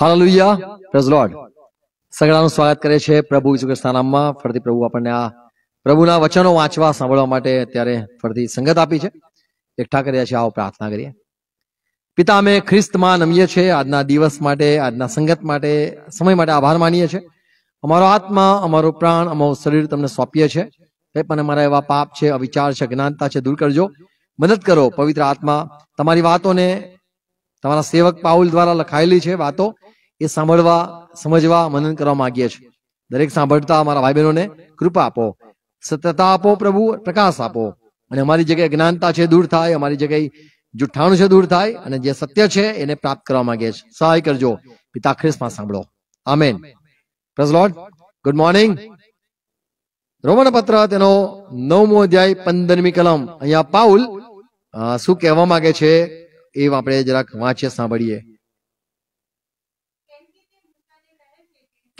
Hallelujah praise lord સગડાનું સ્વાગત કરે છે પ્રભુ ઈસુ ખ્રિસ્તનામમાં ફરતી પ્રભુ આપણને આ પ્રભુના વચનો વાંચવા સાંભળવા માટે અત્યારે ફરતી સંગત આપી છે એકઠા કર્યા છે આવો પ્રાર્થના કરીએ પિતા અમે ખ્રિસ્તમાં નમીએ છીએ આજના દિવસ માટે આજના સંગત માટે સમય માટે આભાર માનીએ છીએ અમારો આત્મા અમારું પ્રાણ અમારું શરીર તમને સોંપીએ છીએ કંઈ પણ અમારા એવા પાપ છે અવિચાર છે જ્ઞાનતા છે દૂર કરજો મદદ કરો પવિત્ર આત્મા તમારી વાતોને તમારા સેવક પાઉલ દ્વારા લખાયેલી છે વાતો એ સાંભળવા સમજવા મનન કરવા માંગીએ છીએ દરેક સાંભળતા અમારા ભાઈ બહેનોને કૃપા આપો સત્યતા આપો પ્રભુ પ્રકાશ આપો અને અમારી જગ્યાએ જ્ઞાનતા છે દૂર થાય અમારી જગ્યાએ જુઠ્ઠાણું છે દૂર થાય અને જે સત્ય છે એને પ્રાપ્ત કરવા માંગીએ છીએ સહાય કરજો પિતા ખ્રિસ્તમાં સાંભળો આમેન praise lord good morning Roman પત્ર તેનો નવમો અધ્યાય પંદરમી કલમ અહીંયા પાઉલ શું કહેવા માંગે છે એ આપણે જરાક વાંચીએ સાંભળીએ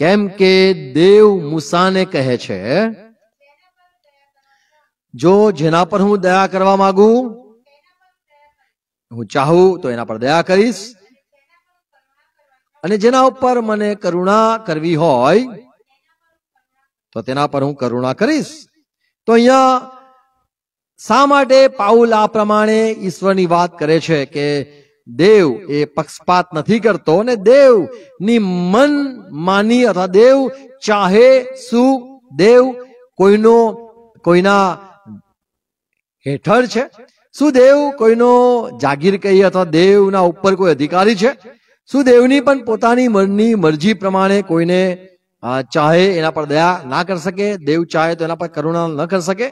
કેમ કે દેવ મૂસાને કહે છે જો જેના પર હું દયા કરવા માંગુ હું ચાહું તો એના પર દયા કરીશ અને જેના ઉપર મને કરુણા કરવી હોય તો તેના પર હું કરુણા કરીશ તો અહીંયા શા માટે પાઉલ આ પ્રમાણે ઈશ્વરની વાત કરે છે કે દેવ એ પક્ષપાત નથી કરતો અને દેવ ની મન માની અથવા દેવ ચાહે શું દેવ કોઈનો કોઈના હેઠળ છે શું દેવ કોઈનો જાગીર કહીએ અથવા દેવના ઉપર કોઈ અધિકારી છે શું દેવની પણ પોતાની મનની મરજી પ્રમાણે કોઈને ચાહે એના પર દયા ના કરી શકે દેવ ચાહે તો એના પર કરુણા ન કરી શકે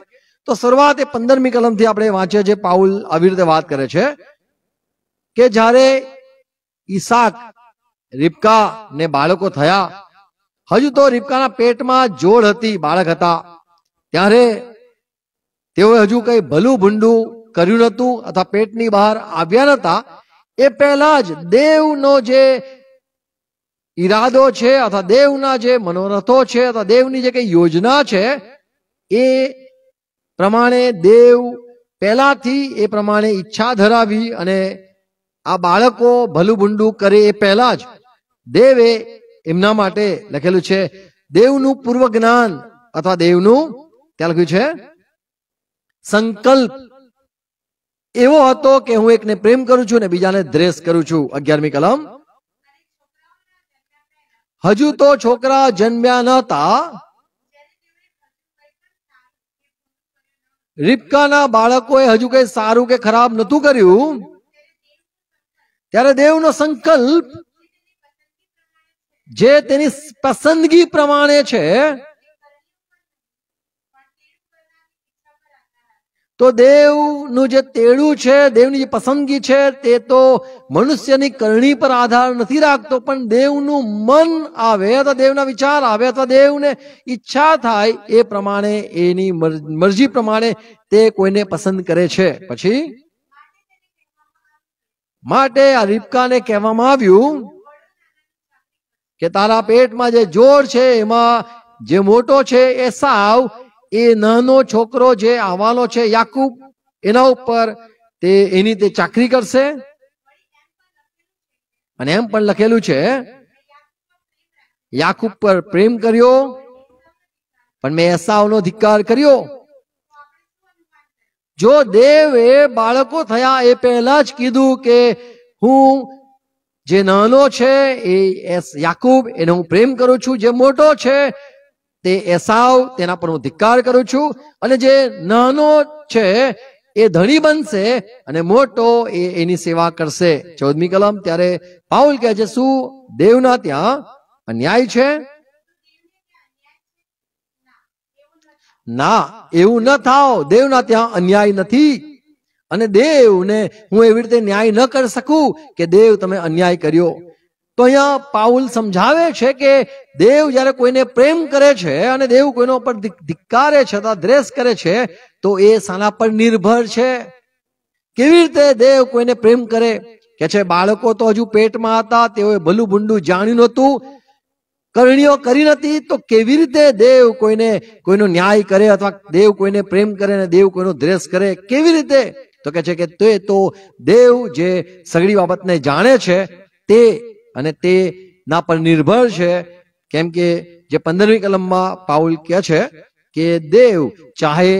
તો શરૂઆત એ પંદરમી કલમથી આપણે વાંચીએ છે પાઉલ આવી રીતે વાત કરે છે કે જ્યારે ઈસાક રીપકા ને બાળકો થયા હજુ તો રીપકાના પેટમાં જોડ હતી બાળક હતા ત્યારે તેઓ હજુ કઈ ભલું ભૂંડું કર્યું નતું અથવા પેટની બહાર આવ્યા નતા એ પહેલા જ દેવનો જે ઈરાદો છે અથવા દેવના જે મનોરથો છે અથવા દેવની જે કઈ યોજના છે એ પ્રમાણે દેવ પહેલાથી એ પ્રમાણે ઈચ્છા ધરાવી અને આ બાળકો ભલું કરે એ પહેલા જ દેવે એમના માટે લખેલું છે દેવનું પૂર્વ જ્ઞાન અથવા દેવનું ત્યાં લખ્યું છે સંકલ્પ એવો હતો કે હું એકને પ્રેમ કરું છું ને બીજાને દ્રેસ કરું છું અગિયારમી કલમ હજુ તો છોકરા જન્મ્યા નતા રીપકાના બાળકોએ હજુ કઈ સારું કે ખરાબ નતું કર્યું ત્યારે દેવનો સંકલ્પ જે તેની પસંદગી પ્રમાણે છે તો દેવનું જે તેડું છે દેવની જે પસંદગી છે તે તો મનુષ્યની કરણી પર આધાર નથી રાખતો પણ દેવનું મન આવે અથવા દેવના વિચાર આવે અથવા દેવને ઈચ્છા થાય એ પ્રમાણે એની મરજી પ્રમાણે તે કોઈને પસંદ કરે છે પછી માટે આ રીપકાને કહેવામાં આવ્યું કે તારા પેટમાં જે જોર છે એમાં જે મોટો છે એ સાવ એ નાનો છોકરો જે આવવાનો છે યાકુબ એના ઉપર તે એની તે ચાકરી કરશે અને એમ પણ લખેલું છે યાકુબ પર પ્રેમ કર્યો પણ મેં એસાવનો ધિક્કાર કર્યો જો દેવે બાળકો થયા એ પહેલા જ કીધું કે હું જે નાનો છે એ એસ યાકુબ એને હું પ્રેમ કરું છું જે મોટો છે તે એસાવ તેના પર હું ધિક્કાર કરું છું અને જે નાનો છે એ ધણી બનશે અને મોટો એ એની સેવા કરશે ચૌદમી કલમ ત્યારે પાઉલ કહે છે શું દેવના ત્યાં અન્યાય છે ના એવું ન થાવ દેવના ત્યાં અન્યાય નથી અને દેવને હું એવી રીતે ન્યાય ન કરી શકું કે દેવ તમે અન્યાય કર્યો તો અહીંયા પાઉલ સમજાવે છે કે દેવ જ્યારે કોઈને પ્રેમ કરે છે અને દેવ કોઈનો પર ધિક્કારે છે દ્રેસ કરે છે તો એ સાના પર નિર્ભર છે કેવી રીતે દેવ કોઈને પ્રેમ કરે કે છે બાળકો તો હજુ પેટમાં હતા તેઓએ ભલું ભૂંડું જાણ્યું નહોતું કરણીઓ કરી નથી તો કેવી રીતે દેવ કોઈને કોઈનો ન્યાય કરે અથવા દેવ કોઈને પ્રેમ કરે અને દેવ કોઈનો દ્રેસ કરે કેવી રીતે તો કે છે કે તે તો દેવ જે સગડી બાબતને જાણે છે તે અને તે ના પર નિર્ભર છે કેમ કે જે પંદરમી કલમમાં પાઉલ કહે છે કે દેવ ચાહે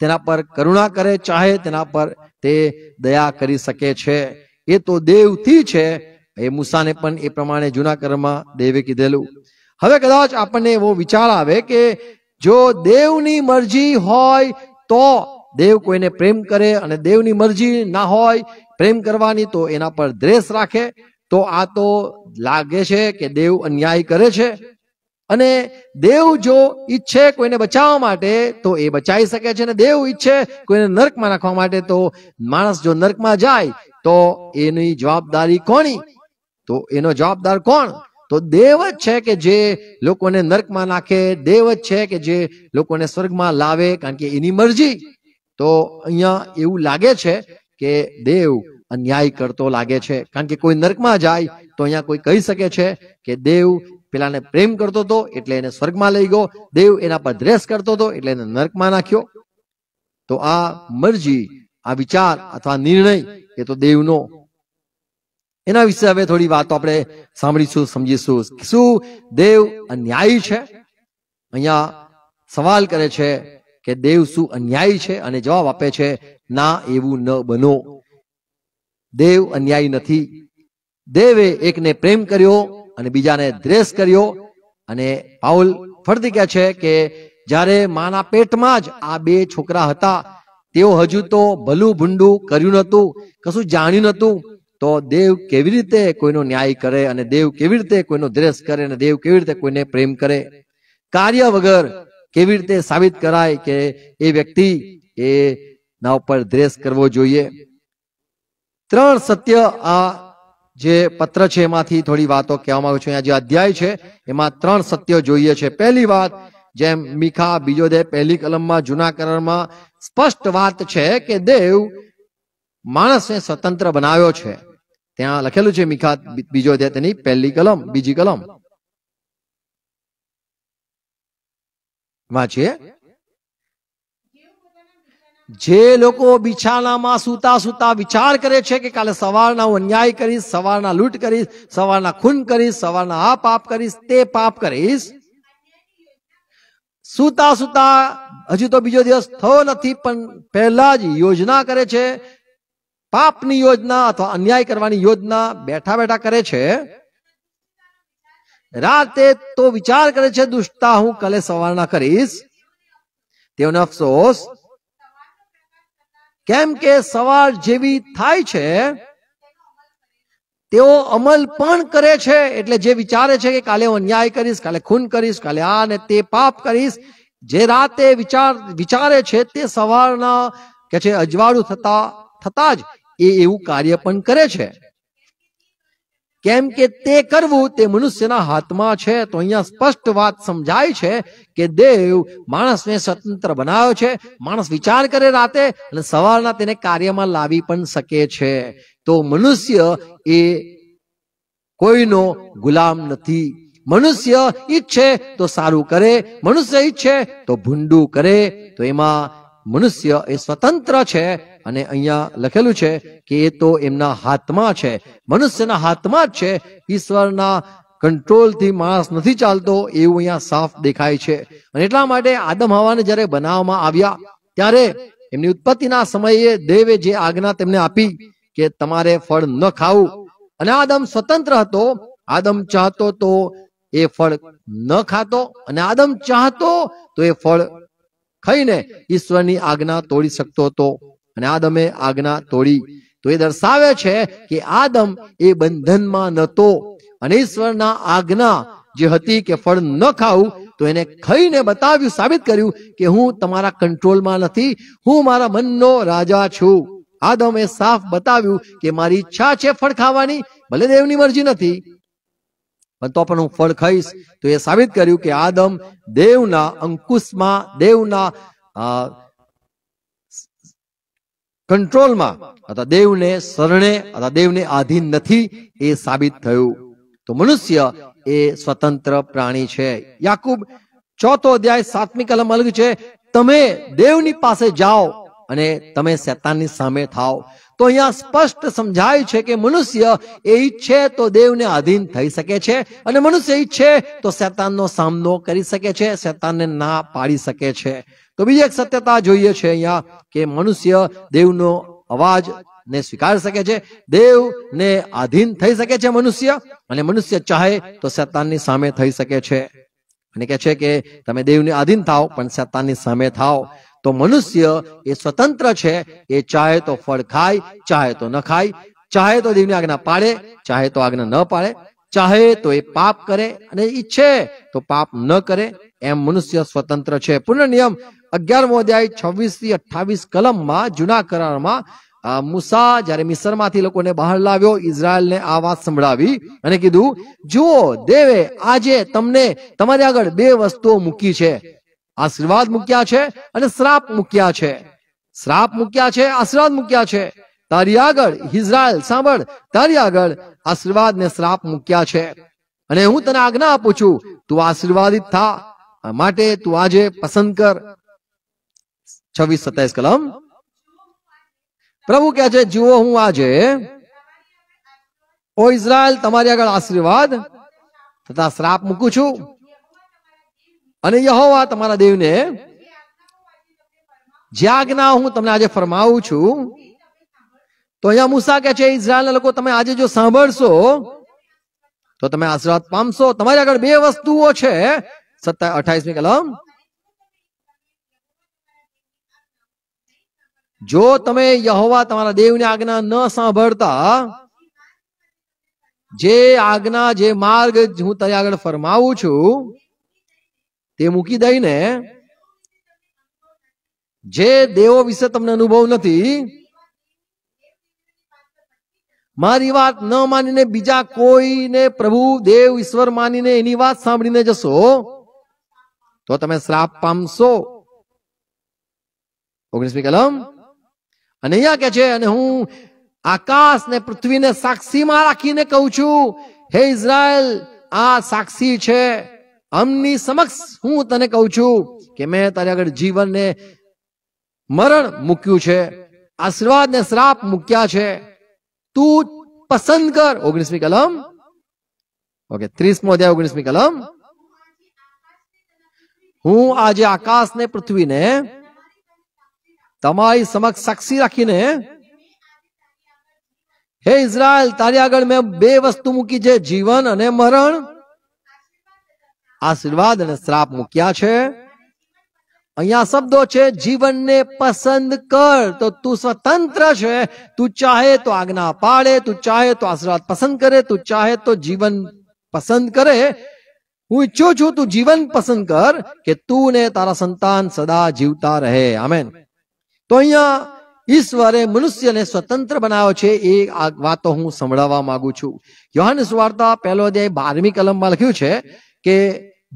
તેના પર કરુણા કરે ચાહે તેના પર તે દયા કરી શકે છે એ તો દેવથી છે એ મુસાને પણ એ પ્રમાણે જૂના કર્મમાં દેવે કીધેલું હવે કદાચ આપણને એવો વિચાર આવે કે જો દેવની મરજી હોય તો દેવ કોઈને પ્રેમ કરે અને દેવની મરજી ના હોય પ્રેમ કરવાની તો એના પર દ્રેસ રાખે તો આ તો લાગે છે કે દેવ અન્યાય કરે છે અને દેવ જો ઈચ્છે કોઈને બચાવવા માટે તો એ બચાવી શકે છે અને દેવ ઈચ્છે કોઈને નર્કમાં નાખવા માટે તો માણસ જો નર્કમાં જાય તો એની જવાબદારી કોની તો એનો જવાબદાર કોણ તો દેવ જ છે કે જે લોકોને નર્કમાં નાખે દેવ જ છે કે જે લોકોને સ્વર્ગમાં લાવે કારણ કે એની મરજી તો અહીંયા એવું લાગે છે કે દેવ અન્યાય કરતો લાગે છે કારણ કે કોઈ નર્કમાં જાય તો અહીંયા કોઈ કહી શકે છે કે દેવ પેલાને પ્રેમ કરતો હતો એટલે એને સ્વર્ગમાં લઈ ગયો દેવ એના પર દ્રેસ કરતો હતો એટલે એને નર્કમાં નાખ્યો તો આ મરજી આ વિચાર અથવા નિર્ણય એ તો દેવનો એના વિશે હવે થોડી વાતો આપણે સાંભળીશું સમજીશું શું દેવ અન્યાયી છે અહીંયા સવાલ કરે છે કે દેવ શું અન્યાયી છે અને જવાબ આપે છે ના એવું ન બનો દેવ અન્યાયી નથી દેવે એકને પ્રેમ કર્યો અને બીજાને દ્રેસ કર્યો અને પાઉલ ફરતી કહે છે કે જ્યારે માના પેટમાં જ આ બે છોકરા હતા તેઓ હજુ તો ભલું ભૂંડું કર્યું નહોતું કશું જાણ્યું નહોતું તો દેવ કેવી રીતે કોઈનો ન્યાય કરે અને દેવ કેવી રીતે કોઈનો દ્રેસ કરે અને દેવ કેવી રીતે કોઈને પ્રેમ કરે કાર્ય વગર કેવી રીતે સાબિત કરાય કે એ વ્યક્તિ એ ના ઉપર દ્રેસ કરવો જોઈએ ત્રણ સત્ય આ જે પત્ર છે એમાંથી થોડી વાતો કહેવા માંગુ છું અહીંયા જે અધ્યાય છે એમાં ત્રણ સત્ય જોઈએ છે પહેલી વાત જેમ મીખા બીજો દે પહેલી કલમમાં જૂના કરારમાં સ્પષ્ટ વાત છે કે દેવ માણસને સ્વતંત્ર બનાવ્યો છે ત્યાં લખેલું છે મિખાત બીજો અધ્યાય તેની પહેલી કલમ બીજી કલમ વાંચીએ જે લોકો બિછાનામાં સુતા સુતા વિચાર કરે છે કે કાલે સવારના હું અન્યાય કરીશ સવારના લૂંટ કરીશ સવારના ખૂન કરીશ સવારના આ પાપ કરીશ તે પાપ કરીશ સૂતા સૂતા હજુ તો બીજો દિવસ થયો નથી પણ પહેલા જ યોજના કરે છે પાપની યોજના અથવા અન્યાય કરવાની યોજના બેઠા બેઠા કરે છે રાતે તો વિચાર કરે છે દુષ્ટતા હું કલે સવારના કરીશ તેઓને અફસોસ કેમ કે સવાર જેવી થાય છે તેઓ અમલ પણ કરે છે એટલે જે વિચારે છે કે કાલે હું અન્યાય કરીશ કાલે ખૂન કરીશ કાલે આ ને તે પાપ કરીશ જે રાતે વિચાર વિચારે છે તે સવારના કે છે અજવાળું થતા થતાં જ એ એવું કાર્ય પણ કરે છે કેમ કે તે કરવું તે મનુષ્યના હાથમાં છે તો અહીંયા સ્પષ્ટ વાત સમજાય છે કે દેવ માણસને સ્વતંત્ર બનાવ્યો છે માણસ વિચાર કરે રાતે અને સવારના તેને કાર્યમાં લાવી પણ શકે છે તો મનુષ્ય એ કોઈનો ગુલામ નથી મનુષ્ય ઈચ્છે તો સારું કરે મનુષ્ય ઈચ્છે તો ભૂંડું કરે તો એમાં મનુષ્ય એ સ્વતંત્ર છે અને અહીંયા લખેલું છે કે એ તો એમના હાથમાં છે મનુષ્યના હાથમાં જ છે ઈશ્વરના કંટ્રોલથી માણસ નથી ચાલતો એવું અહીંયા સાફ દેખાય છે અને એટલા માટે આદમ હવાને જ્યારે બનાવવામાં આવ્યા ત્યારે એમની ઉત્પત્તિના સમયે દેવે જે આજ્ઞા તેમને આપી કે તમારે ફળ ન ખાવું અને આદમ સ્વતંત્ર હતો આદમ ચાહતો તો એ ફળ ન ખાતો અને આદમ ચાહતો તો એ ફળ ખાઈને ઈશ્વરની આજ્ઞા તોડી શકતો હતો અને આદમે આજ્ઞા તોડી તો એ દર્શાવે છે કે આદમ એ બંધનમાં નતો અને ઈશ્વરના આજ્ઞા જે હતી કે ફળ ન ખાવું તો એને ખાઈને બતાવ્યું સાબિત કર્યું કે હું તમારા કંટ્રોલમાં નથી હું મારા મનનો રાજા છું આદમે સાફ બતાવ્યું કે મારી ઈચ્છા છે ફળ ખાવાની ભલે દેવની મરજી નથી પણ તો પણ હું ફળ ખાઈશ તો એ સાબિત કર્યું કે આદમ દેવના અંકુશમાં દેવના આ કંટ્રોલમાં અથવા દેવને શરણે અથવા દેવને આધીન નથી એ સાબિત થયું તો મનુષ્ય એ સ્વતંત્ર પ્રાણી છે યાકુબ ચોથો અધ્યાય સાતમી કલમ અલગ છે તમે દેવની પાસે જાઓ અને તમે શેતાનની સામે થાઓ તો અહીંયા સ્પષ્ટ સમજાય છે કે મનુષ્ય એ ઈચ્છે તો દેવને આધીન થઈ શકે છે અને મનુષ્ય ઈચ્છે તો શેતાનનો સામનો કરી શકે છે શેતાનને ના પાડી શકે છે તો બીજી એક સત્યતા જોઈએ છે અહીંયા કે મનુષ્ય દેવનો અવાજ ને સ્વીકાર શકે છે દેવ ને આધીન થઈ શકે છે મનુષ્ય અને મનુષ્ય ચાહે તો શેતાનની સામે થઈ શકે છે અને કે છે કે તમે દેવને આધીન થાવ પણ શેતાનની સામે થાવ તો મનુષ્ય એ સ્વતંત્ર છે એ ચાહે તો ફળ ખાય ચાહે તો ન ખાય ચાહે તો દેવની આજ્ઞા પાડે ચાહે તો આજ્ઞા ન પાડે ચાહે તો એ પાપ કરે અને ઈચ્છે તો પાપ ન કરે એમ મનુષ્ય સ્વતંત્ર છે પૂર્ણ નિયમ અગિયારમો અધ્યાય છવ્વીસ થી અઠાવીસ કલમમાં જૂના કરારમાં મુસા જ્યારે મિસરમાંથી લોકોને બહાર લાવ્યો ઇઝરાયલને આ વાત સંભળાવી અને કીધું જુઓ દેવે આજે તમને તમારી આગળ બે વસ્તુઓ મૂકી છે આશીર્વાદ મૂક્યા છે અને શ્રાપ મૂક્યા છે શ્રાપ મૂક્યા છે આશીર્વાદ મૂક્યા છે તારી આગળ ઇઝરાયલ સાંભળ તારી આગળ આશીર્વાદ ને શ્રાપ મૂક્યા છે અને હું તને આજ્ઞા આપું છું તું આશીર્વાદિત થા માટે તું આજે પસંદ કર છવ્વીસ સત્યાવીસ કલમ પ્રભુ કહે છે જુઓ હું આજે ઓ ઇઝરાયલ તમારી આગળ આશીર્વાદ તથા શ્રાપ મૂકું છું અને યહોવા તમારા દેવને જે આજ્ઞા હું તમને આજે ફરમાવું છું તો અહીંયા મુસા કહે છે ઇઝરાયલના લોકો તમે આજે જો સાંભળશો તો તમે આશીર્વાદ પામશો તમારી આગળ બે વસ્તુઓ છે સત્તા અઠાવીસમી કલમ જો તમે યહોવા તમારા દેવની આજ્ઞા ન સાંભળતા જે આજ્ઞા જે માર્ગ હું તારી આગળ ફરમાવું છું તે મૂકી દઈને જે દેવો વિશે તમને અનુભવ નથી મારી વાત ન માનીને બીજા કોઈને પ્રભુ દેવ ઈશ્વર માનીને એની વાત સાંભળીને જશો તો તમે શ્રાપ પામશો ઓગણીસમી કલમ અને અહીંયા કે છે અને હું આકાશ ને પૃથ્વીને સાક્ષીમાં રાખીને કહું છું હે ઇઝરાયલ આ સાક્ષી છે અમની સમક્ષ હું તને કહું છું કે મેં તારે આગળ જીવન ને મરણ મૂક્યું છે આશીર્વાદ ને શ્રાપ મૂક્યા છે તું પસંદ કર ઓગણીસમી કલમ ઓકે ત્રીસમો અધ્યાય ઓગણીસમી કલમ હું આજે આકાશ ને પૃથ્વીને તમારી સમક્ષ સાક્ષી રાખીને હે ઇઝરાયલ તારી આગળ મેં બે વસ્તુ મૂકી છે જીવન અને મરણ આશીર્વાદ અને શ્રાપ મૂક્યા છે અહીંયા શબ્દો છે જીવનને પસંદ કર તો તું સ્વતંત્ર છે તું ચાહે તો આજ્ઞા પાડે તું ચાહે તો આશીર્વાદ પસંદ કરે તું ચાહે તો જીવન પસંદ કરે હું ઈચ્છું છું તું જીવન પસંદ કર કે તું ને તારા સંતાન સદા જીવતા રહે આમેન તો અહીંયા ઈશ્વરે મનુષ્યને સ્વતંત્ર બનાવ્યો છે એ આ વાતો હું સંભળાવવા માંગુ છું યોહાન સુવાર્તા પહેલો અધ્યાય બારમી કલમમાં લખ્યું છે કે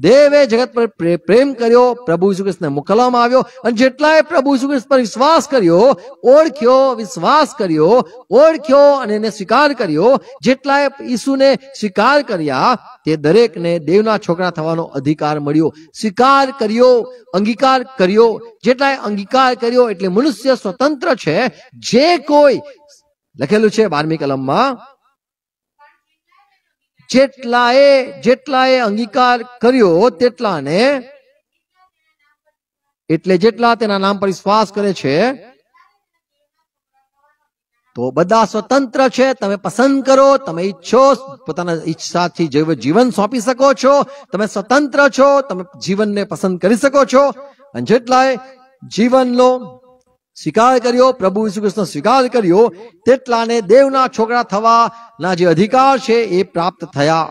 દેવે જગત પર પ્રેમ કર્યો પ્રભુ શ્રી કૃષ્ણને મોકલવામાં આવ્યો અને જેટલાય પ્રભુ શ્રી પર વિશ્વાસ કર્યો ઓળખ્યો વિશ્વાસ કર્યો ઓળખ્યો અને એને સ્વીકાર કર્યો જેટલાય ઈસુને સ્વીકાર કર્યા તે દરેકને દેવના છોકરા થવાનો અધિકાર મળ્યો સ્વીકાર કર્યો અંગીકાર કર્યો જેટલાય અંગીકાર કર્યો એટલે મનુષ્ય સ્વતંત્ર છે જે કોઈ લખેલું છે બારમી કલમમાં જેટલાએ જેટલાએ અંગીકાર કર્યો તેટલાને એટલે જેટલા તેના નામ પર વિશ્વાસ કરે છે તો બધા સ્વતંત્ર છે તમે પસંદ કરો તમે ઈચ્છો પોતાના ઈચ્છાથી જૈવ જીવન સોંપી શકો છો તમે સ્વતંત્ર છો તમે જીવનને પસંદ કરી શકો છો અને જેટલાય જીવનનો સ્વીકાર કર્યો પ્રભુ ઈસુ કૃષ્ણ સ્વીકાર કર્યો તેટલાને દેવના છોકરા થવાના જે અધિકાર છે એ પ્રાપ્ત થયા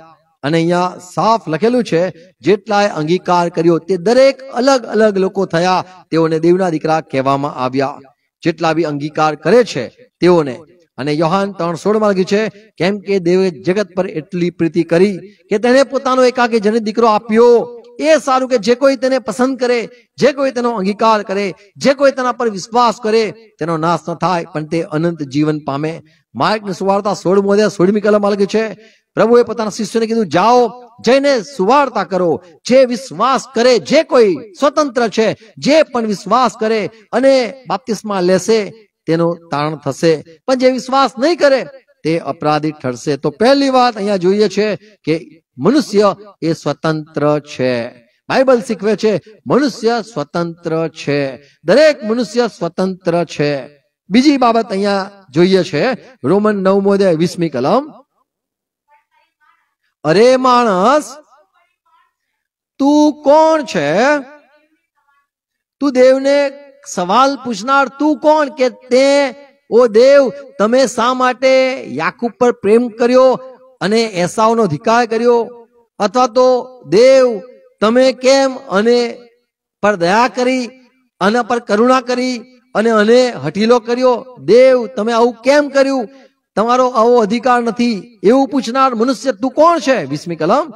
અને અહીંયા સાફ લખેલું છે જેટલાએ અંગીકાર કર્યો તે દરેક અલગ અલગ લોકો થયા તેઓને દેવના દીકરા કહેવામાં આવ્યા જેટલા બી અંગીકાર કરે છે તેઓને અને યોહાન ત્રણ સોળમાં લખ્યું છે કેમ કે દેવે જગત પર એટલી પ્રીતિ કરી કે તેને પોતાનો એકાકી જનિત દીકરો આપ્યો એ સારું કે જે કોઈ તેને પસંદ કરે જે કોઈ તેનો અંગીકાર કરે જે કોઈ તેના પર વિશ્વાસ કરે તેનો નાશ ન થાય પણ તે અનંત જીવન પામે માર્ગની સુવાર્તા સોળમો અધ્યાય સોળમી કલમ લખ્યું છે પ્રભુએ પોતાના શિષ્યને કીધું જાઓ જઈને સુવાર્તા કરો જે વિશ્વાસ કરે જે કોઈ સ્વતંત્ર છે જે પણ વિશ્વાસ કરે અને બાપ્તિસ્મા લેશે તેનો તાણ થશે પણ જે વિશ્વાસ નહીં કરે તે અપરાધી ખરસે તો પહેલી વાત અહીંયા જોઈએ છે કે મનુષ્ય એ સ્વતંત્ર છે બાઇબલ શીખવે છે મનુષ્ય સ્વતંત્ર છે દરેક મનુષ્ય સ્વતંત્ર છે બીજી બાબત અહીંયા જોઈએ છે રોમન 9મો અધ્યાય 20મી કલમ અરે મનસ તું કોણ છે તું દેવને સવાલ પૂછનાર તું કોણ કે તે ઓ દેવ તમે શા માટે યાકુબ પર પ્રેમ કર્યો અને એસાઓનો ધિકાર કર્યો અથવા તો દેવ તમે કેમ અને પર દયા કરી આના પર કરુણા કરી અને અને હટીલો કર્યો દેવ તમે આવું કેમ કર્યું તમારો આવો અધિકાર નથી એવું પૂછનાર મનુષ્ય તું કોણ છે વિસ્મી કલમ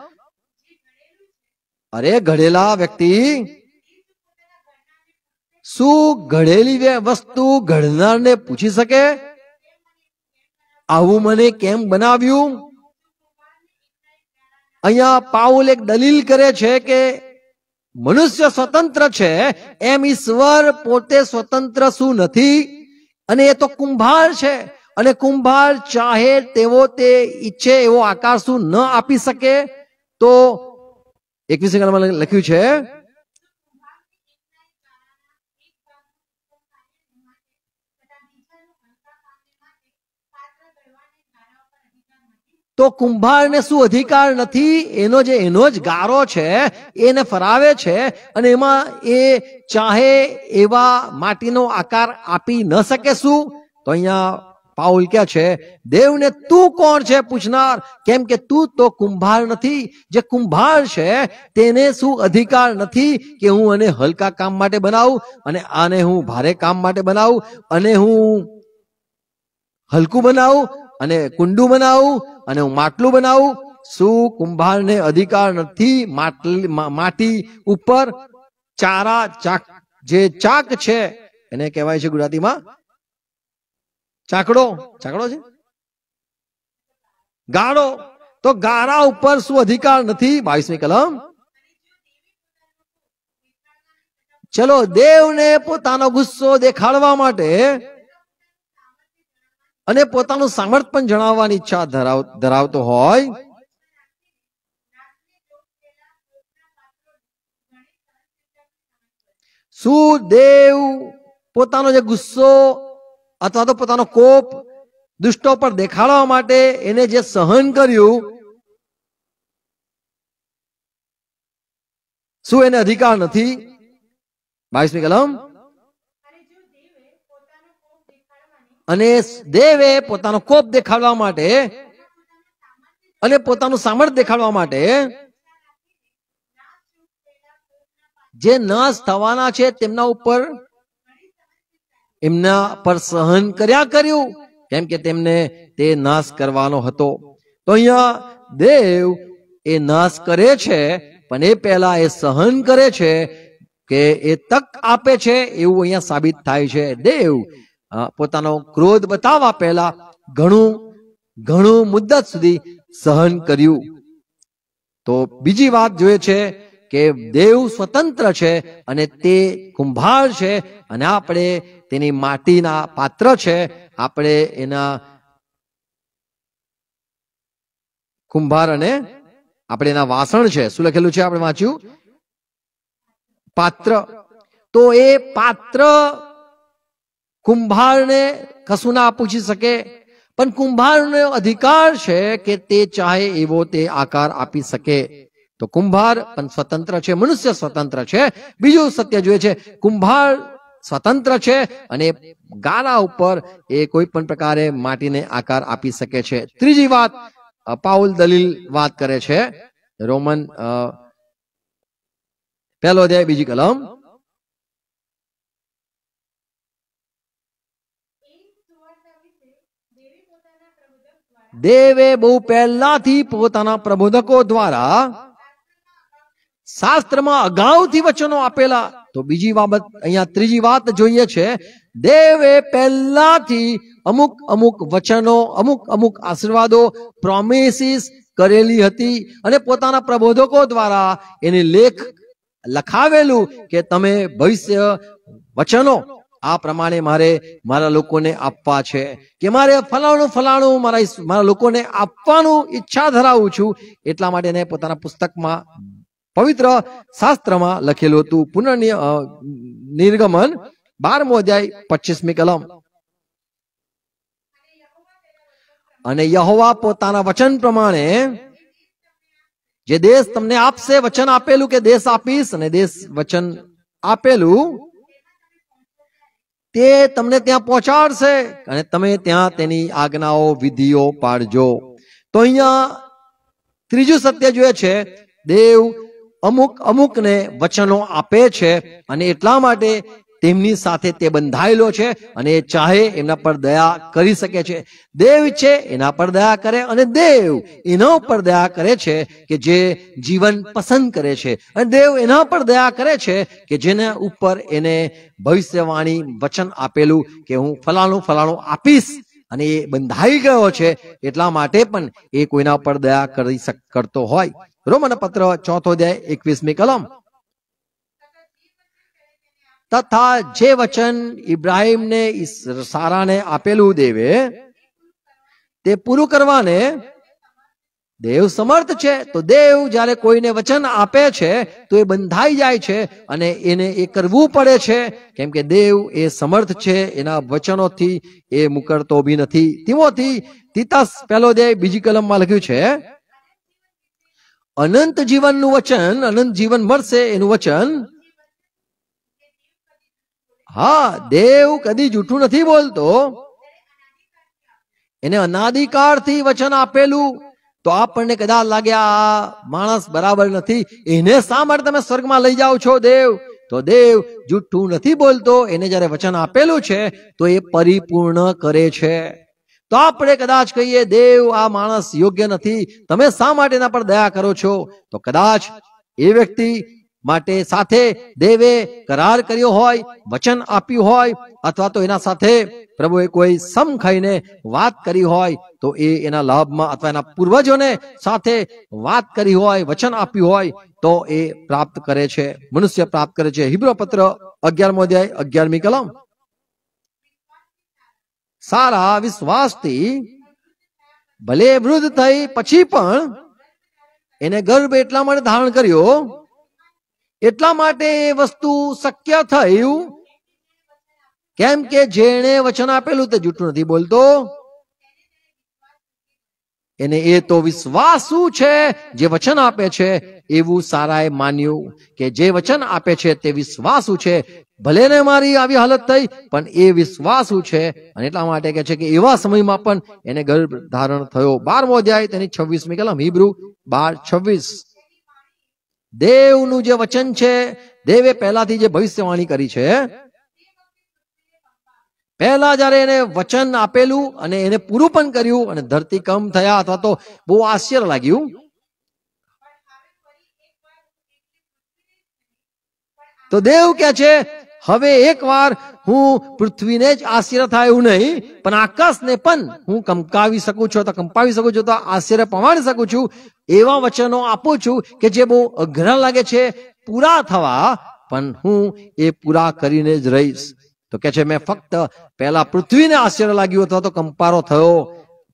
અરે ઘડેલા વ્યક્તિ શું ઘડેલી વસ્તુ ઘડનારને પૂછી શકે આવું મને કેમ બનાવ્યું અહીંયા પાઉલ એક દલીલ કરે છે કે મનુષ્ય સ્વતંત્ર છે એમ ઈશ્વર પોતે સ્વતંત્ર શું નથી અને એ તો કુંભાર છે અને કુંભાર ચાહે તેવો તે ઈચ્છે એવો આકાર શું ન આપી શકે તો એકવીસ લખ્યું છે તો કુંભારને શું અધિકાર નથી એનો જે એનો જ ગારો છે એને ફરાવે છે અને એમાં એ ચાહે એવા માટીનો આકાર આપી ન શકે શું તો અહીંયા પાઉલ કે છે દેવને તું કોણ છે પૂછનાર કેમ કે તું તો કુંભાર નથી જે કુંભાર છે તેને શું અધિકાર નથી કે હું એને હલકા કામ માટે બનાવું અને આને હું ભારે કામ માટે બનાવું અને હું હલકું બનાવું અને કુંડું બનાવું અને હું માટલું બનાવું શું કુંભારને અધિકાર નથી માટી ઉપર ચારા ચાક જે ચાક છે એને કહેવાય છે ગુજરાતીમાં ચાકડો ચાકડો છે ગાળો તો ગારા ઉપર શું અધિકાર નથી બાવીસમી કલમ ચલો દેવને પોતાનો ગુસ્સો દેખાડવા માટે અને પોતાનું સામર્થ પણ જણાવવાની ઈચ્છા ધરાવતો હોય શું પોતાનો જે ગુસ્સો અથવા તો પોતાનો કોપ દુષ્ટો પર દેખાડવા માટે એને જે સહન કર્યું શું એને અધિકાર નથી બાવીસમી કલમ અને દેવે પોતાનો કોપ દેખાડવા માટે અને પોતાનું સામર્થ દેખાડવા માટે જે નાશ થવાના છે તેમના ઉપર એમના પર સહન કર્યા કર્યું કેમ કે તેમને તે નાશ કરવાનો હતો તો અહિયાં દેવ એ નાશ કરે છે પણ એ પહેલા એ સહન કરે છે કે એ તક આપે છે એવું અહીંયા સાબિત થાય છે દેવ પોતાનો ક્રોધ બતાવવા પહેલા ઘણું ઘણું મુદ્દત સુધી સહન કર્યું તો બીજી વાત જોઈએ છે કે દેવ સ્વતંત્ર છે અને તે કુંભાર છે અને આપણે તેની માટીના પાત્ર છે આપણે એના કુંભાર અને આપણે એના વાસણ છે શું લખેલું છે આપણે વાંચ્યું પાત્ર તો એ પાત્ર કુંભારને કશું ના પૂછી શકે પણ કુંભારનો અધિકાર છે કે તે ચાહે એવો તે આકાર આપી શકે તો કુંભાર પણ સ્વતંત્ર છે મનુષ્ય સ્વતંત્ર છે બીજું સત્ય જોઈએ છે કુંભાર સ્વતંત્ર છે અને ગાળા ઉપર એ કોઈ પણ પ્રકારે માટીને આકાર આપી શકે છે ત્રીજી વાત પાઉલ દલીલ વાત કરે છે રોમન પહેલો અધ્યાય બીજી કલમ દેવે બહુ પહેલાથી પોતાના પ્રબોધકો દ્વારા શાસ્ત્રમાં અગાઉથી વચનો આપેલા તો બીજી બાબત અહીંયા ત્રીજી વાત જોઈએ છે દેવે પહેલાથી અમુક અમુક વચનો અમુક અમુક આશીર્વાદો પ્રોમિસીસ કરેલી હતી અને પોતાના પ્રબોધકો દ્વારા એને લેખ લખાવેલું કે તમે ભવિષ્ય વચનો આ પ્રમાણે મારે મારા લોકોને આપવા છે કે મારે ફલાણું ફલાણું મારા મારા લોકોને આપવાનું ઈચ્છા ધરાવું છું એટલા માટે એને પોતાના પુસ્તકમાં પવિત્ર શાસ્ત્રમાં લખેલું હતું પુનઃ નિર્ગમન બારમો અધ્યાય પચીસમી કલમ અને યહોવા પોતાના વચન પ્રમાણે જે દેશ તમને આપશે વચન આપેલું કે દેશ આપીશ અને દેશ વચન આપેલું તે તમને ત્યાં પહોંચાડશે અને તમે ત્યાં તેની આજ્ઞાઓ વિધિઓ પાડજો તો અહીંયા ત્રીજું સત્ય જોઈએ છે દેવ અમુક અમુક ને વચનો આપે છે અને એટલા માટે તેમની સાથે તે બંધાયેલો છે અને એ ચાહે એમના પર દયા કરી શકે છે દેવ છે એના પર દયા કરે અને દેવ એના પર દયા કરે છે કે જે જીવન પસંદ કરે છે અને દેવ એના પર દયા કરે છે કે જેના ઉપર એને ભવિષ્યવાણી વચન આપેલું કે હું ફલાણું ફલાણું આપીશ અને એ બંધાઈ ગયો છે એટલા માટે પણ એ કોઈના ઉપર દયા કરી કરતો હોય રોમન પત્ર ચોથો અધ્યાય એકવીસમી કલમ તથા જે વચન ઇબ્રાહીમને સારાને આપેલું દેવે તે પૂરું કરવાને દેવ સમર્થ છે તો દેવ જ્યારે કોઈને વચન આપે છે તો એ બંધાઈ જાય છે અને એને એ કરવું પડે છે કેમ કે દેવ એ સમર્થ છે એના વચનોથી એ મુકરતો બી નથી તેવોથી તિતસ પહેલો દેવ બીજી કલમમાં લખ્યું છે અનંત જીવનનું વચન અનંત જીવન મળશે એનું વચન હા દેવ કદી જૂઠું નથી બોલતો એને થી વચન આપેલું તો આપણને કદાચ લાગ્યા માણસ બરાબર નથી એને શા માટે તમે સ્વર્ગમાં લઈ જાઓ છો દેવ તો દેવ જૂઠું નથી બોલતો એને જ્યારે વચન આપેલું છે તો એ પરિપૂર્ણ કરે છે તો આપણે કદાચ કહીએ દેવ આ માણસ યોગ્ય નથી તમે શા માટે એના પર દયા કરો છો તો કદાચ એ વ્યક્તિ માટે સાથે દેવે કરાર કર્યો હોય વચન આપ્યું હોય અથવા તો એના સાથે પ્રભુએ કોઈ સમ ખાઈને વાત કરી હોય તો એ એના લાભમાં અથવા એના પૂર્વજોને સાથે વાત કરી હોય વચન આપ્યું હોય તો એ પ્રાપ્ત કરે છે મનુષ્ય પ્રાપ્ત કરે છે હિબ્રો પત્ર અગિયારમો અધ્યાય અગિયારમી કલમ સારા વિશ્વાસથી ભલે વૃદ્ધ થઈ પછી પણ એને ગર્ભ એટલા માટે ધારણ કર્યો એટલા માટે એ વસ્તુ શક્ય થયું કેમ કે જેણે વચન આપેલું તે જૂઠું નથી બોલતો એને એ તો વિશ્વાસ શું છે જે વચન આપે છે એવું સારાએ માન્યું કે જે વચન આપે છે તે વિશ્વાસ છે ભલે ને મારી આવી હાલત થઈ પણ એ વિશ્વાસ છે અને એટલા માટે કે છે કે એવા સમયમાં પણ એને ગર્ભ ધારણ થયો બારમો અધ્યાય તેની છવ્વીસમી કલમ હિબ્રુ બાર છવ્વીસ દેવનું જે વચન છે દેવે પહેલાથી જે ભવિષ્યવાણી કરી છે પહેલા જયારે એને વચન આપેલું અને એને પૂરું પણ કર્યું અને ધરતી કમ થયા અથવા તો બહુ આશ્ચર્ય લાગ્યું તો દેવ કે છે હવે એકવાર હું પૃથ્વીને જ આશ્ચર્ય થાય એવું નહીં પણ આકાશને પણ હું કંપકાવી શકું છું તો કંપાવી શકું છું તો આશ્ચર્ય પમાડી શકું છું એવા વચનો આપું છું કે જે બહુ અઘરા લાગે છે પૂરા થવા પણ હું એ પૂરા કરીને જ રહીશ તો કે છે મેં ફક્ત પહેલા પૃથ્વીને આશ્ચર્ય લાગ્યું હતો તો કંપારો થયો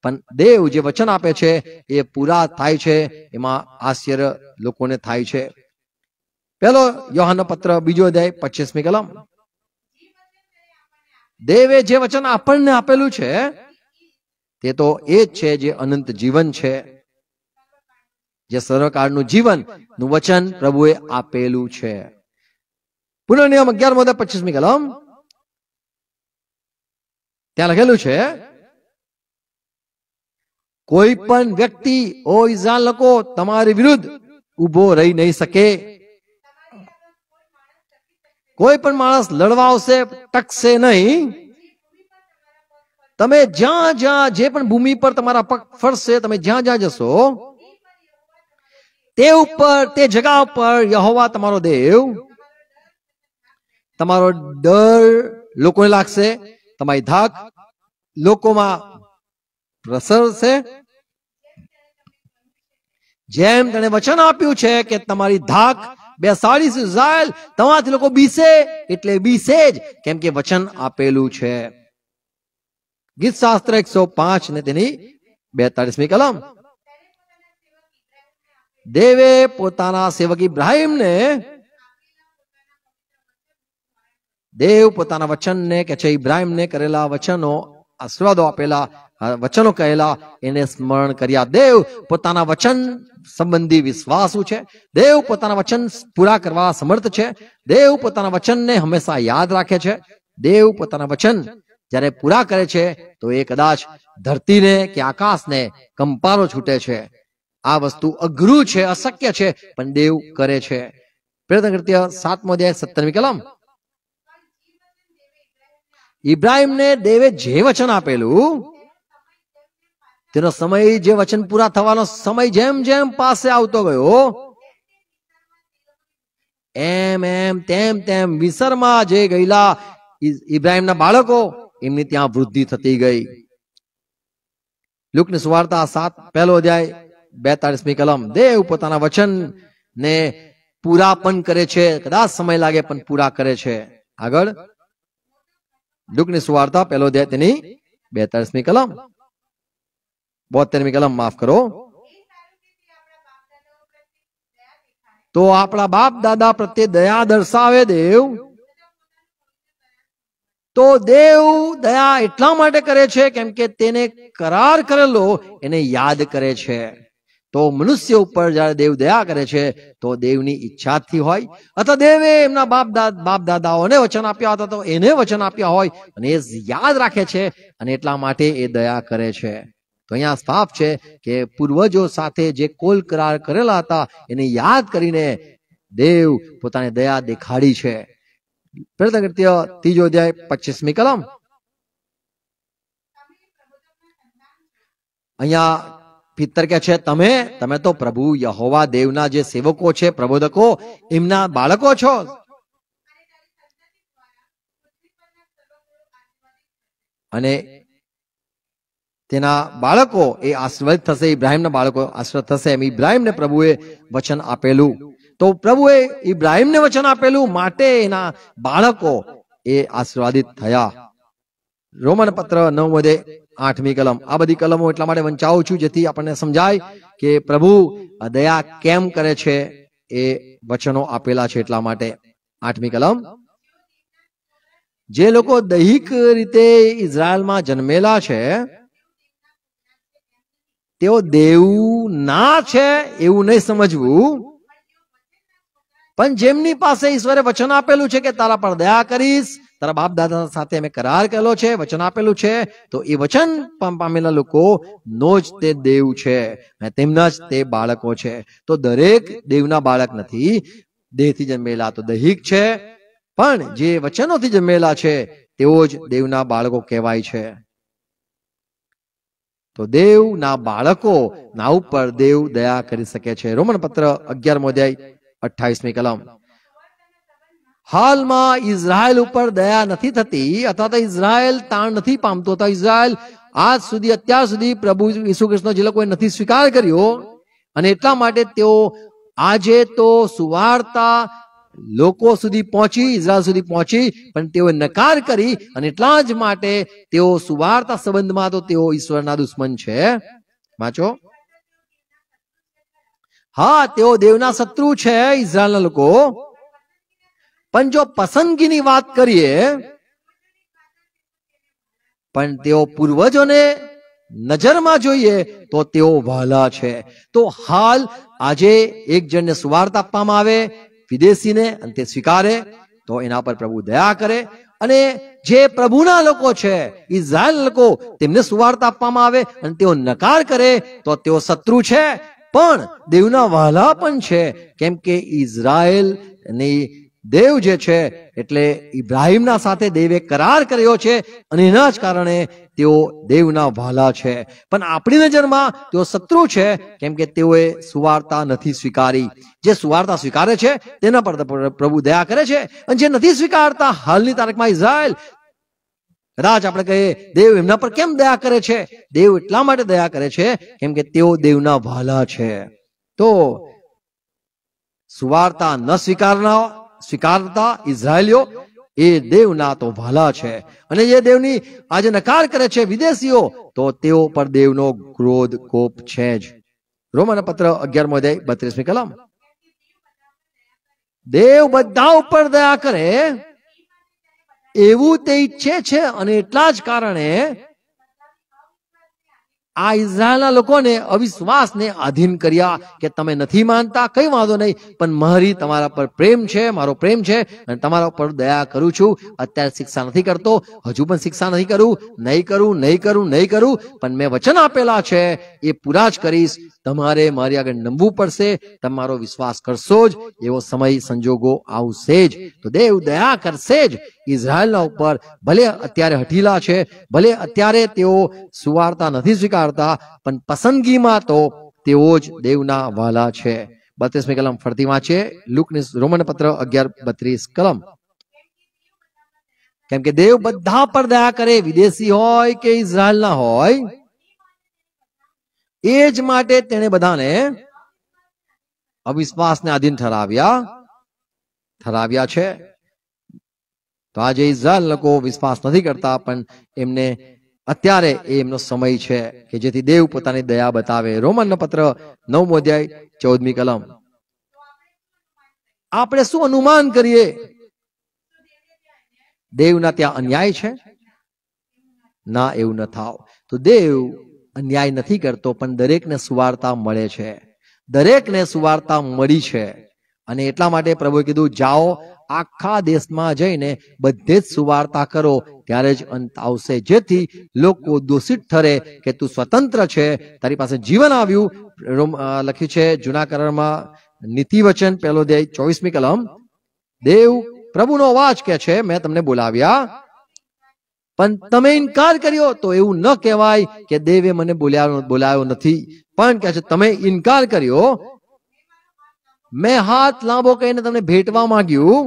પણ દેવ જે વચન આપે છે એ પૂરા થાય છે એમાં આશ્ચર્ય લોકોને થાય છે પહેલો યોહાનનો પત્ર બીજો અધ્યાય પચીસમી કલમ દેવે જે વચન આપણને આપેલું છે તે તો એ જ છે જે અનંત જીવન છે જે સર્વકાળનું જીવન નું વચન પ્રભુએ આપેલું છે પુનઃનિયમ અગિયાર મોદે પચીસમી કલમ ત્યાં લખેલું છે કોઈ પણ વ્યક્તિ ઓ ઇઝા લોકો તમારી વિરુદ્ધ ઉભો રહી નહીં શકે કોઈ પણ માણસ લડવા આવશે ટકશે નહીં તમે જ્યાં જ્યાં જે પણ ભૂમિ પર તમારા પગ ફરશે તમે જ્યાં જ્યાં જશો તે ઉપર તે જગા ઉપર યહોવા તમારો દેવ તમારો ડર લોકોને લાગશે તમારી ધાક લોકોમાં પ્રસરશે જેમ તેને વચન આપ્યું છે કે તમારી ધાક બે સારીસ ઝાયલ તવાત લોકો બીસે એટલે બીસે જ કેમ કે વચન આપેલું છે ગિત શાસ્ત્ર 105 ની 42મી કલમ દેવે પોતાના સેવક ઇબ્રાહીમ ને દેવ પોતાના વચન ને કે છ ઇબ્રાહીમ ને કરેલા વચનો અસ્વાદો આપેલા વચનો કહેલા એને સ્મરણ કર્યા દેવ પોતાના વચન સંબંધી વિશ્વાસ છે દેવ પોતાના વચન પૂરા કરવા સમર્થ છે દેવ પોતાના વચનને હંમેશા યાદ રાખે છે દેવ પોતાના વચન જ્યારે પૂરા કરે છે તો એ કદાચ ધરતીને કે આકાશને કંપારો છૂટે છે આ વસ્તુ અઘરું છે અશક્ય છે પણ દેવ કરે છે પ્રેરતા સાતમો અધ્યાય સત્તરમી કલમ ઇબ્રાહિમને દેવે જે વચન આપેલું તેનો સમય જે વચન પૂરા થવાનો સમય જેમ જેમ પાસે આવતો ગયો એમ એમ તેમ તેમ વિસરમાં જે ગયેલા ઇબ્રાહીમના બાળકો એમની ત્યાં વૃદ્ધિ થતી ગઈ લુકની સુવાર્તા સાત પહેલો અધ્યાય બેતાળીસમી કલમ દેવ પોતાના વચન ને પૂરા પણ કરે છે કદાચ સમય લાગે પણ પૂરા કરે છે આગળ લુકની સુવાર્તા પહેલો અધ્યાય તેની બેતાળીસમી કલમ બોતેર કલમ માફ કરો તો આપણા બાપ દાદા પ્રત્યે દયા દર્શાવે દેવ તો દેવ દયા એટલા માટે કરે છે કેમ કે તેને કરાર કરેલો એને યાદ કરે છે તો મનુષ્ય ઉપર જ્યારે દેવ દયા કરે છે તો દેવની ઈચ્છાથી હોય અથવા દેવે એમના બાપ બાપ દાદાઓને વચન આપ્યા હતા તો એને વચન આપ્યા હોય અને એ યાદ રાખે છે અને એટલા માટે એ દયા કરે છે તો અહીંયા સાફ છે કે પૂર્વજો સાથે જે કોલ કરાર કરેલા હતા એને યાદ કરીને દેવ પોતાની દયા દેખાડી છે પ્રેરતા ત્રીજો અધ્યાય પચીસમી કલમ અહીંયા પિત્તર કે છે તમે તમે તો પ્રભુ યહોવા દેવના જે સેવકો છે પ્રબોધકો એમના બાળકો છો અને તેના બાળકો એ આશ્રય થશે ઇબ્રાહીમના બાળકો આશ્રય થશે એમ ઇબ્રાહીમને પ્રભુએ વચન આપેલું તો પ્રભુએ ઇબ્રાહીમને વચન આપેલું માટે એના બાળકો એ આશીર્વાદિત થયા રોમન પત્ર નવ વધે આઠમી કલમ આ બધી કલમો એટલા માટે વંચાવું છું જેથી આપણને સમજાય કે પ્રભુ દયા કેમ કરે છે એ વચનો આપેલા છે એટલા માટે આઠમી કલમ જે લોકો દૈહિક રીતે ઇઝરાયલમાં જન્મેલા છે તેઓ દેવ ના છે એવું નહીં સમજવું પણ જેમની પાસે ઈશ્વરે વચન આપેલું છે કે તારા પર દયા કરીશ તારા બાપ દાદા સાથે મેં કરાર કરેલો છે વચન આપેલું છે તો એ વચન પામેલા લોકો નો જ તે દેવ છે તેમના જ તે બાળકો છે તો દરેક દેવના બાળક નથી દેહથી જન્મેલા તો દૈહિક છે પણ જે વચનોથી જન્મેલા છે તેઓ જ દેવના બાળકો કહેવાય છે તો દેવના બાળકોના ઉપર દેવ દયા કરી શકે છે રોમન પત્ર અગિયારમો અધ્યાય અઠ્ઠાવીસમી કલમ હાલમાં ઇઝરાયલ ઉપર દયા નથી થતી અથવા તો ઇઝરાયલ તાણ નથી પામતો અથવા ઇઝરાયલ આજ સુધી અત્યાર સુધી પ્રભુ ઈસુ કૃષ્ણ જે લોકોએ નથી સ્વીકાર કર્યો અને એટલા માટે તેઓ આજે તો સુવાર્તા લોકો સુધી પહોંચી ઇઝરાયલ સુધી પહોંચી પણ તેઓએ નકાર કરી અને એટલા જ માટે તેઓ સુવાર્તા સંબંધમાં તો તેઓ ઈશ્વરના દુશ્મન છે વાંચો હા તેઓ દેવના શત્રુ છે ઇઝરાયલના લોકો પણ જો પસંદગીની વાત કરીએ પણ તેઓ પૂર્વજોને નજરમાં જોઈએ તો તેઓ વહાલા છે તો હાલ આજે એક જણને સુવાર્તા આપવામાં આવે વિદેશીને અને તે સ્વીકારે તો એના પર પ્રભુ દયા કરે અને જે પ્રભુના લોકો છે ઇઝરાયલ લોકો તેમને સુવાર્તા આપવામાં આવે અને તેઓ નકાર કરે તો તેઓ શત્રુ છે પણ દેવના વાલા પણ છે કેમ કે ઇઝરાયલ દેવ જે છે એટલે ઇબ્રાહીમના સાથે દેવે કરાર કર્યો છે અને એના જ કારણે તેઓ દેવના વાલા છે પણ આપણી નજરમાં તેઓ શત્રુ છે કેમ કે તેઓએ સુવાર્તા નથી સ્વીકારી જે સુવાર્તા સ્વીકારે છે તેના પર પ્રભુ દયા કરે છે અને જે નથી સ્વીકારતા હાલની તારીખમાં ઇઝરાયલ રાજ આપણે કહીએ દેવ એમના પર કેમ દયા કરે છે દેવ એટલા માટે દયા કરે છે કેમ કે તેઓ દેવના વાલા છે તો સુવાર્તા ન સ્વીકારના સ્વીકારતા ઇઝરાયલીઓ એ દેવના તો ભાલા છે અને જે દેવની આજે નકાર કરે છે વિદેશીઓ તો તેઓ પર દેવનો ક્રોધ કોપ છે જ રોમન પત્ર અગિયારમો અધ્યાય બત્રીસમી કલમ દેવ બધા ઉપર દયા કરે એવું તે ઈચ્છે છે અને એટલા જ કારણે આ ઇઝરાયલના લોકોને અવિશ્વાસને આધીન કર્યા કે તમે નથી માનતા કઈ વાંધો નહીં પણ મારી તમારા પર પ્રેમ છે મારો પ્રેમ છે અને તમારા પર દયા કરું છું અત્યારે શિક્ષા નથી કરતો હજુ પણ શિક્ષા નથી કરું નહીં કરું નહીં કરું નહીં કરું પણ મેં વચન આપેલા છે એ પૂરા જ કરીશ તમારે મારી આગળ નમવું પડશે તમારો વિશ્વાસ કરશો જ એવો સમય સંજોગો આવશે જ તો દેવ દયા કરશે જ ઇઝરાયલના ઉપર ભલે અત્યારે હઠીલા છે ભલે અત્યારે તેઓ સુવાર્તા નથી સ્વીકારતા પણ પસંદગીમાં તો તેઓ જ દેવના વાલા છે બત્રીસમી કલમ ફરતી વાંચે લુકની રોમન પત્ર અગિયાર બત્રીસ કલમ કેમ કે દેવ બધા પર દયા કરે વિદેશી હોય કે ઇઝરાયલના હોય એ જ માટે તેણે બધાને અવિશ્વાસને આધીન ઠરાવ્યા ઠરાવ્યા છે તો આજે ઇઝરાયલ લોકો વિશ્વાસ નથી કરતા પણ એમને અત્યારે એમનો સમય છે કે જેથી દેવ પોતાની દયા બતાવે રોમનનો પત્ર નવમો અધ્યાય ચૌદમી કલમ આપણે શું અનુમાન કરીએ દેવના ત્યાં અન્યાય છે ના એવું ન થાવ તો દેવ અન્યાય નથી કરતો પણ દરેકને સુવાર્તા મળે છે દરેકને સુવાર્તા મળી છે અને એટલા માટે પ્રભુએ કીધું જાઓ આખા દેશમાં જઈને બધે જ સુવાર્તા કરો ત્યારે જ અંત આવશે જેથી લોકો દોષિત ઠરે કે તું સ્વતંત્ર છે તારી પાસે જીવન આવ્યું લખ્યું છે જૂના કરારમાં નીતિ વચન પહેલો દે ચોવીસમી કલમ દેવ પ્રભુનો અવાજ કે છે મેં તમને બોલાવ્યા પણ તમે ઇનકાર કર્યો તો એવું ન કહેવાય કે દેવે મને બોલાવ્યો બોલાવ્યો નથી પણ કે છે તમે ઇનકાર કર્યો મેં હાથ લાંબો કહીને તમને ભેટવા માંગ્યું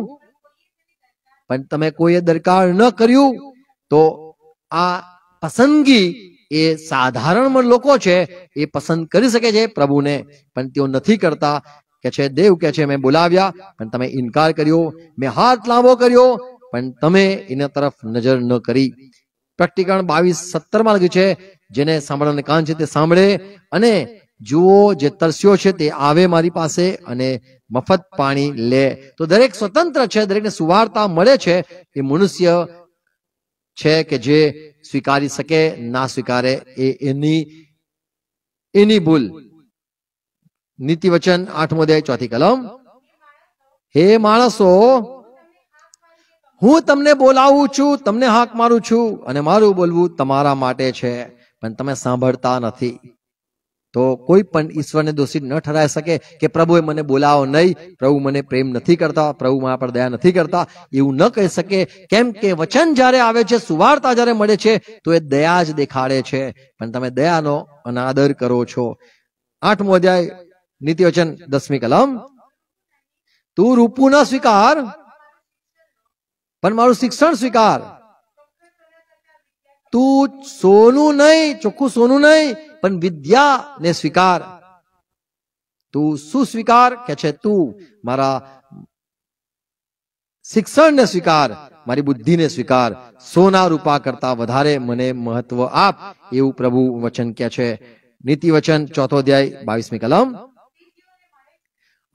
પણ તમે કોઈએ દરકાર ન કર્યું તો આ પસંદગી એ સાધારણ લોકો છે એ પસંદ કરી શકે છે પ્રભુને પણ તેઓ નથી કરતા કે છે દેવ કે છે મેં બોલાવ્યા પણ તમે ઇનકાર કર્યો મેં હાથ લાંબો કર્યો પણ તમે એના તરફ નજર ન કરી પ્રકટીકરણ બાવીસ સત્તરમાં લખ્યું છે જેને સાંભળવાનું કાન છે તે સાંભળે અને જુઓ જે તરસ્યો છે તે આવે મારી પાસે અને મફત પાણી લે તો દરેક સ્વતંત્ર છે દરેકને સુવાર્તા મળે છે એ મનુષ્ય છે કે જે સ્વીકારી શકે ના સ્વીકારે એ એની એની ભૂલ નીતિ વચન આઠમો અધ્યાય ચોથી કલમ હે માણસો હું તમને બોલાવું છું તમને હાક મારું છું અને મારું બોલવું તમારા માટે છે પણ તમે સાંભળતા નથી તો કોઈ પણ ઈશ્વરને દોષિત ન ઠરાઈ શકે કે પ્રભુએ મને બોલાવો નહીં પ્રભુ મને પ્રેમ નથી કરતા પ્રભુ મારા પર દયા નથી કરતા એવું ન કહી શકે કેમ કે વચન જ્યારે આવે છે સુવાર્તા જ્યારે મળે છે તો એ દયા જ દેખાડે છે પણ તમે દયાનો અનાદર કરો છો આઠમો અધ્યાય નીતિવચન દસમી કલમ તું રૂપું ન સ્વીકાર પણ મારું શિક્ષણ સ્વીકાર તું સોનું નહીં ચોખ્ખું સોનું નહીં પણ વિદ્યાને સ્વીકાર તું શું સ્વીકાર કે છે તું મારા શિક્ષણને સ્વીકાર મારી બુદ્ધિને સ્વીકાર સોના રૂપા કરતા વધારે મને મહત્વ આપ એવું પ્રભુ વચન કે છે નીતિ વચન ચોથો અધ્યાય બાવીસમી કલમ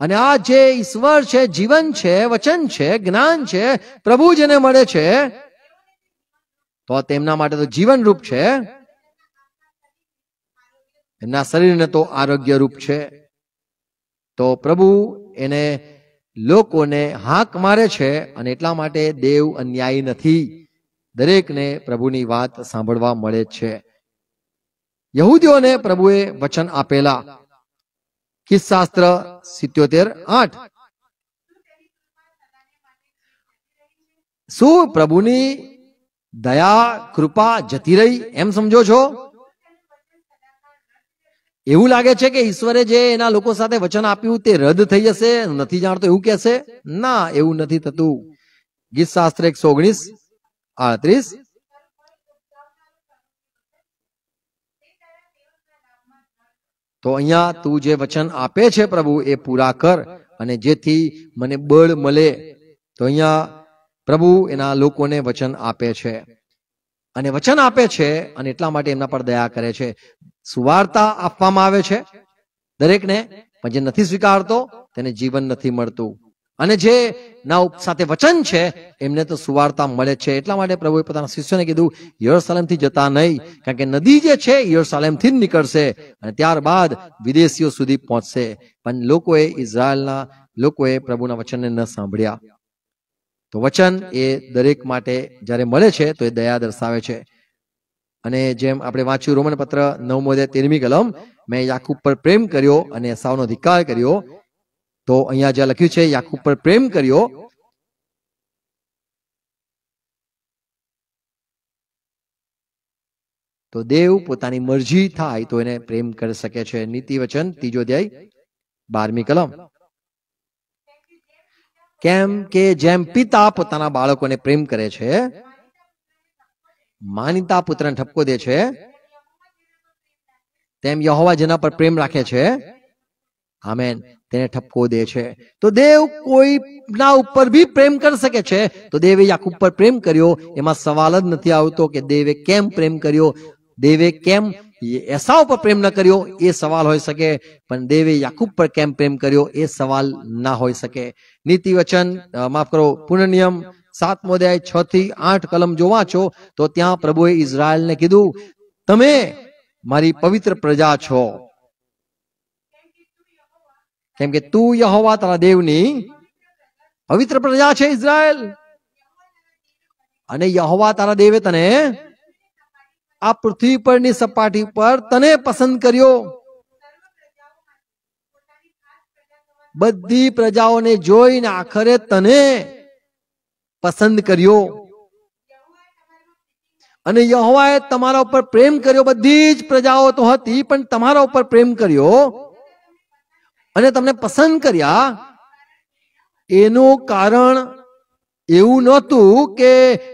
અને આ જે ઈશ્વર છે જીવન છે વચન છે જ્ઞાન છે પ્રભુ જેને મળે છે તો તેમના માટે તો જીવન રૂપ છે એમના શરીરને તો આરોગ્યરૂપ છે તો પ્રભુ એને લોકોને હાક મારે છે અને એટલા માટે દેવ અન્યાયી નથી દરેકને પ્રભુની વાત સાંભળવા મળે છે યહૂદીઓને પ્રભુએ વચન આપેલા કિસ્સાસ્ત્ર સિત્યોતેર આઠ શું પ્રભુની દયા કૃપા જતી રહી એમ સમજો છો એવું લાગે છે કે ઈશ્વરે જે એના લોકો સાથે વચન આપ્યું તે રદ થઈ જશે નથી જાણતો એવું કહેશે ના એવું નથી થતું ગીત શાસ્ત્ર એકસો ઓગણીસ આડત્રીસ તો અહીંયા તું જે વચન આપે છે પ્રભુ એ પૂરા કર અને જેથી મને બળ મળે તો અહીંયા પ્રભુ એના લોકોને વચન આપે છે અને વચન આપે છે અને એટલા માટે એમના પર દયા કરે છે સુવાર્તા આપવામાં આવે છે દરેકને પણ જે નથી સ્વીકારતો તેને જીવન નથી મળતું અને જે ના સાથે વચન છે એમને તો સુવાર્તા મળે છે એટલા માટે પ્રભુએ પોતાના શિષ્યને કીધું યરુસાલેમથી જતા નહીં કારણ કે નદી જે છે યરુસાલેમથી જ નીકળશે અને ત્યારબાદ વિદેશીઓ સુધી પહોંચશે પણ લોકોએ ઇઝરાયલના લોકોએ પ્રભુના વચનને ન સાંભળ્યા તો વચન એ દરેક માટે જ્યારે મળે છે તો એ દયા દર્શાવે છે અને જેમ આપણે વાંચ્યું રોમન પત્ર નવમો તેરમી કલમ મેં યાકુબ પર પ્રેમ કર્યો અને સાવનો ધિકાર કર્યો તો અહીંયા જે લખ્યું છે યાકુબ પર પ્રેમ કર્યો તો દેવ પોતાની મરજી થાય તો એને પ્રેમ કરી શકે છે નીતિ વચન ત્રીજો અધ્યાય બારમી કલમ કેમ કે જેમ પિતા પોતાના બાળકોને પ્રેમ કરે છે માનીતા પુત્રને ઠપકો દે છે તેમ યહોવા જેના પર પ્રેમ રાખે છે આમેન તેને ઠપકો દે છે તો દેવ કોઈ ના ઉપર ભી પ્રેમ કરી શકે છે તો દેવે યાકુબ પર પ્રેમ કર્યો એમાં સવાલ જ નથી આવતો કે દેવે કેમ પ્રેમ કર્યો દેવે કેમ એસા ઉપર પ્રેમ ન કર્યો એ સવાલ હોઈ શકે પણ દેવે યાકુબ પર કેમ પ્રેમ કર્યો એ સવાલ ના હોઈ શકે નીતિ વચન માફ કરો પુનઃ નિયમ સાતમો અધ્યાય છ થી આઠ કલમ જો વાંચો તો ત્યાં પ્રભુએ ઇઝરાયલને કીધું તમે મારી પવિત્ર પ્રજા છો કેમ કે તું યહોવા તારા દેવની પવિત્ર પ્રજા છે ઇઝરાયલ અને યહોવા તારા દેવે તને આ પૃથ્વી પરની સપાટી પર તને પસંદ કર્યો બધી પ્રજાઓને જોઈને આખરે તને પસંદ કર્યો અને યહોવાએ તમારા ઉપર પ્રેમ કર્યો બધી જ પ્રજાઓ તો હતી પણ તમારા ઉપર પ્રેમ કર્યો અને તમને પસંદ કર્યા એનું કારણ એવું નહોતું કે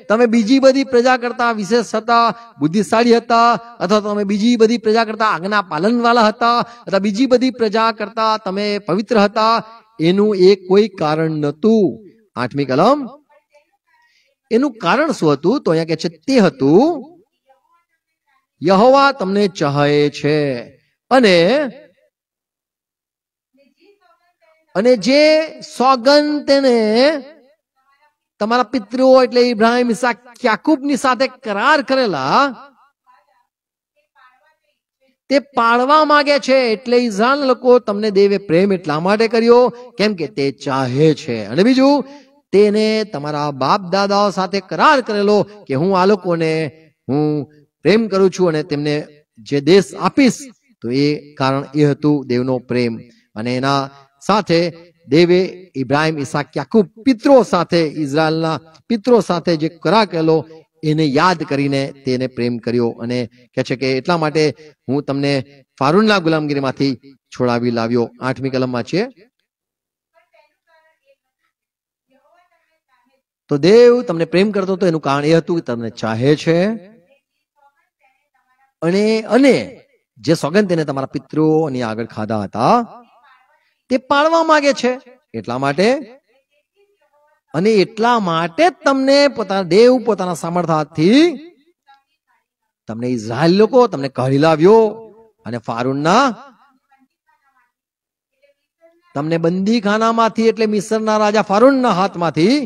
તમે બીજી બધી પ્રજા કરતા વિશેષ હતા બુદ્ધિશાળી હતા અથવા તમે બીજી બધી પ્રજા કરતા આજ્ઞા પાલનવાળા હતા અથવા બીજી બધી પ્રજા કરતા તમે પવિત્ર હતા એનું એ કોઈ કારણ નહોતું આઠમી કલમ એનું કારણ શું હતું તો અહીંયા કે છે તે હતું યહોવા તમને ચાહે છે અને અને જે સોગંદ તેને તમારા પિતૃઓ એટલે ઇબ્રાહિમ ઇસાક યાકુબની સાથે કરાર કરેલા તે પાળવા માંગે છે એટલે ઈઝરાયલ લોકો તમને દેવે પ્રેમ એટલા માટે કર્યો કેમ કે તે ચાહે છે અને બીજું તેને તમારા બાપ દાદાઓ સાથે કરાર કરેલો કે હું આ લોકોને હું પ્રેમ કરું છું અને તેમને જે દેશ આપીશ તો એ કારણ એ હતું દેવનો પ્રેમ અને એના સાથે દેવે ઇબ્રાહિમ ઈસાક યાકુબ પિત્રો સાથે ઇઝરાયલના પિત્રો સાથે જે કરાર કરેલો એને યાદ કરીને તેને પ્રેમ કર્યો અને કહે છે કે એટલા માટે હું તમને ફારૂનના ગુલામગીરીમાંથી છોડાવી લાવ્યો આઠમી કલમમાં છે તો દેવ તમને પ્રેમ કરતો હતો એનું કારણ એ હતું કે તમને ચાહે છે અને અને જે સોગંદ તેને તમારા પિતૃઓની આગળ ખાધા હતા તે પાળવા માંગે છે એટલા માટે અને એટલા માટે તમને પોતાના દેવ પોતાના સામર્થ્યથી તમને ઇઝરાયલ લોકો તમને કહી લાવ્યો અને ફારૂનના તમને બંદીખાનામાંથી એટલે મિસરના રાજા ફારૂનના હાથમાંથી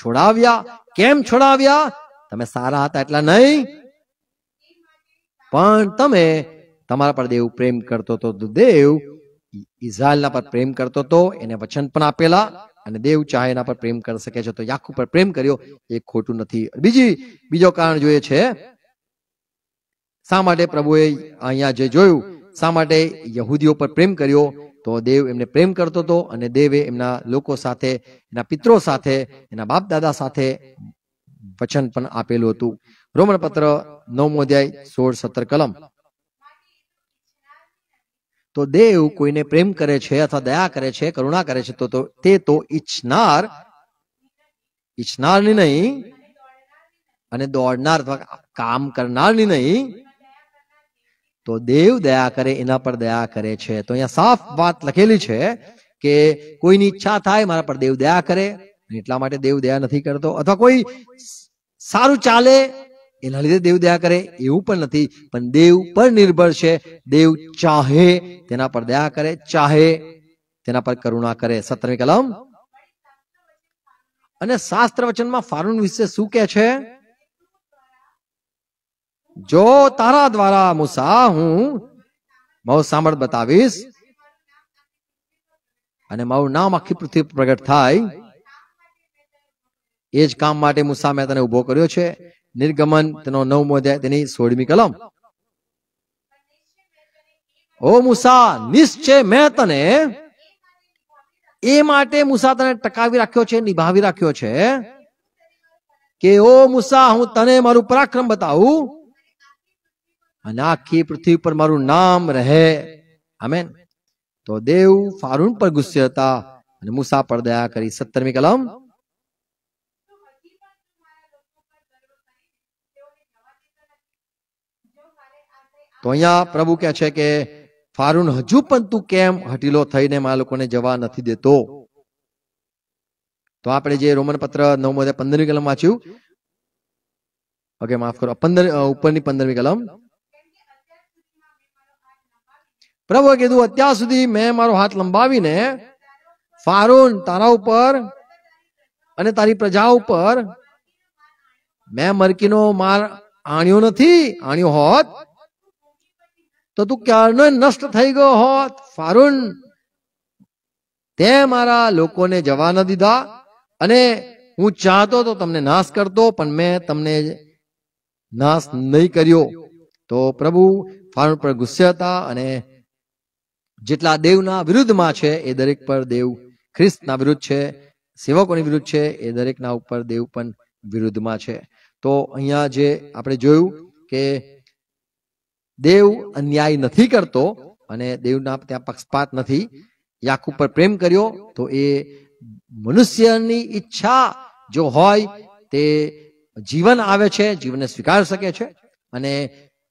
છોડાવ્યા કેમ છોડાવ્યા તમે સારા હતા એટલા નહીં પણ તમે તમારા પર દેવ પ્રેમ કરતો હતો દેવ ઇઝરાયલના પર પ્રેમ કરતો હતો એને વચન પણ આપેલા અને દેવ ચાહે એના પર પ્રેમ કરી શકે છે તો યાકુબ પર પ્રેમ કર્યો એ ખોટું નથી બીજી બીજો કારણ જોઈએ છે શા માટે પ્રભુએ અહીંયા જે જોયું શા માટે યહૂદીઓ પર પ્રેમ કર્યો તો દેવ એમને પ્રેમ કરતો હતો અને દેવે એમના લોકો સાથે એના પિત્રો સાથે એના બાપ દાદા સાથે વચન પણ આપેલું હતું રોમણ પત્ર નવમો અધ્યાય સોળ સત્તર કલમ તો દેવ કોઈને પ્રેમ કરે છે અથવા દયા કરે છે કરુણા કરે છે તો તે તો ઈચ્છનાર ઈચ્છનારની નહીં અને દોડનાર અથવા કામ કરનારની નહીં તો દેવ દયા કરે એના પર દયા કરે છે તો અહીંયા સાફ વાત લખેલી છે કે કોઈની ઈચ્છા થાય મારા પર દેવ દયા કરે એટલા માટે દેવ દયા નથી કરતો અથવા કોઈ સારું ચાલે એના લીધે દેવ દયા કરે એવું પણ નથી પણ દેવ પર નિર્ભર છે દેવ ચાહે તેના પર દયા કરે ચાહે તેના પર કરુણા કરે સત્તરમી કલમ અને શાસ્ત્ર વચનમાં ફારૂન વિશે શું કે છે જો તારા દ્વારા મુસા હું મારું સામર્થ બતાવીશ અને મારું નામ આખી પૃથ્વી પ્રગટ થાય એ જ કામ માટે મુસા મેં તને ઉભો કર્યો છે નિર્ગમન તેનો નવમો અધ્યાય તેની સોળમી કલમ ઓ મુસા નિશ્ચય મેં તને એ માટે મુસા તને ટકાવી રાખ્યો છે નિભાવી રાખ્યો છે કે ઓ મુસા હું તને મારું પરાક્રમ બતાવું અને આખી પૃથ્વી પર મારું નામ રહે આમેન તો દેવ ફારૂન પર ગુસ્સે હતા અને મૂસા પર દયા કરી સત્તરમી કલમ તો અહીંયા પ્રભુ કે છે કે ફારૂન હજુ પણ તું કેમ હટીલો થઈને મા લોકોને જવા નથી દેતો તો આપણે જે રોમન પત્ર નવમો પંદરમી કલમ વાંચ્યું ઓકે માફ કરો પંદર ઉપરની પંદરમી કલમ પ્રભુએ કીધું અત્યાર સુધી મેં મારો હાથ લંબાવીને ફારૂન તારા ઉપર અને તારી પ્રજા ઉપર મેં મરકીનો માર આણ્યો નથી આણ્યો હોત તો તું ક્યારનો નષ્ટ થઈ ગયો હોત ફારૂન તે મારા લોકોને જવા ન દીધા અને હું ચાહતો તો તમને નાશ કરતો પણ મેં તમને નાશ નહીં કર્યો તો પ્રભુ ફારૂન પર ગુસ્સે હતા અને જેટલા દેવના વિરુદ્ધમાં છે એ દરેક પર દેવ ખ્રિસ્તના વિરુદ્ધ છે સેવકોની વિરુદ્ધ છે એ દરેકના ઉપર દેવ પણ વિરુદ્ધમાં છે તો અહીંયા જે આપણે જોયું કે દેવ અન્યાય નથી કરતો અને દેવના ત્યાં પક્ષપાત નથી યાકુબ પર પ્રેમ કર્યો તો એ મનુષ્યની ઈચ્છા જો હોય તે જીવન આવે છે જીવનને સ્વીકાર શકે છે અને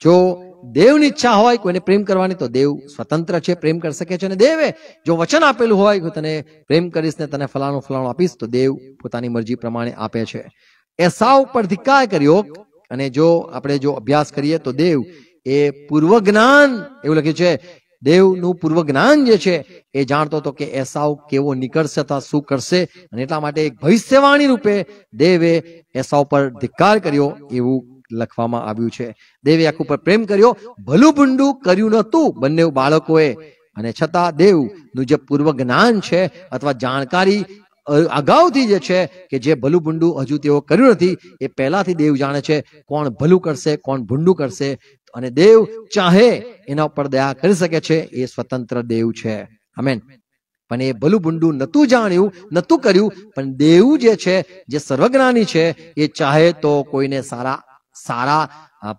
જો દેવની ઈચ્છા હોય કોઈને પ્રેમ કરવાની તો દેવ સ્વતંત્ર છે પ્રેમ કરી શકે છે અને દેવે જો વચન આપેલું હોય કે તને પ્રેમ કરીશ ને તને ફલાણું ફલાણું આપીશ તો દેવ પોતાની મરજી પ્રમાણે આપે છે એ સાવ પર ધિક્કાર કર્યો અને જો આપણે જો અભ્યાસ કરીએ તો દેવ એ પૂર્વ જ્ઞાન એવું લખ્યું છે દેવનું પૂર્વ જ્ઞાન જે છે એ જાણતો હતો કે એસાવ કેવો નીકળશે અથવા શું કરશે અને એટલા માટે એક ભવિષ્યવાણી રૂપે દેવે એસાવ પર ધિક્કાર કર્યો એવું લખવામાં આવ્યું છે દેવે યાકુબ પર પ્રેમ કર્યો ભલું ભૂંડું કર્યું નહોતું બંને બાળકોએ અને છતાં દેવનું જે પૂર્વ જ્ઞાન છે અથવા જાણકારી અગાઉથી જે છે કે જે ભલું ભૂંડું હજુ તેઓ કર્યું નથી એ પહેલાથી દેવ જાણે છે કોણ ભલું કરશે કોણ ભૂંડું કરશે અને દેવ ચાહે એના ઉપર દયા કરી શકે છે એ સ્વતંત્ર દેવ છે અમેન પણ એ ભલું ભૂંડું નતું જાણ્યું નતું કર્યું પણ દેવું જે છે જે સર્વજ્ઞાની છે એ ચાહે તો કોઈને સારા સારા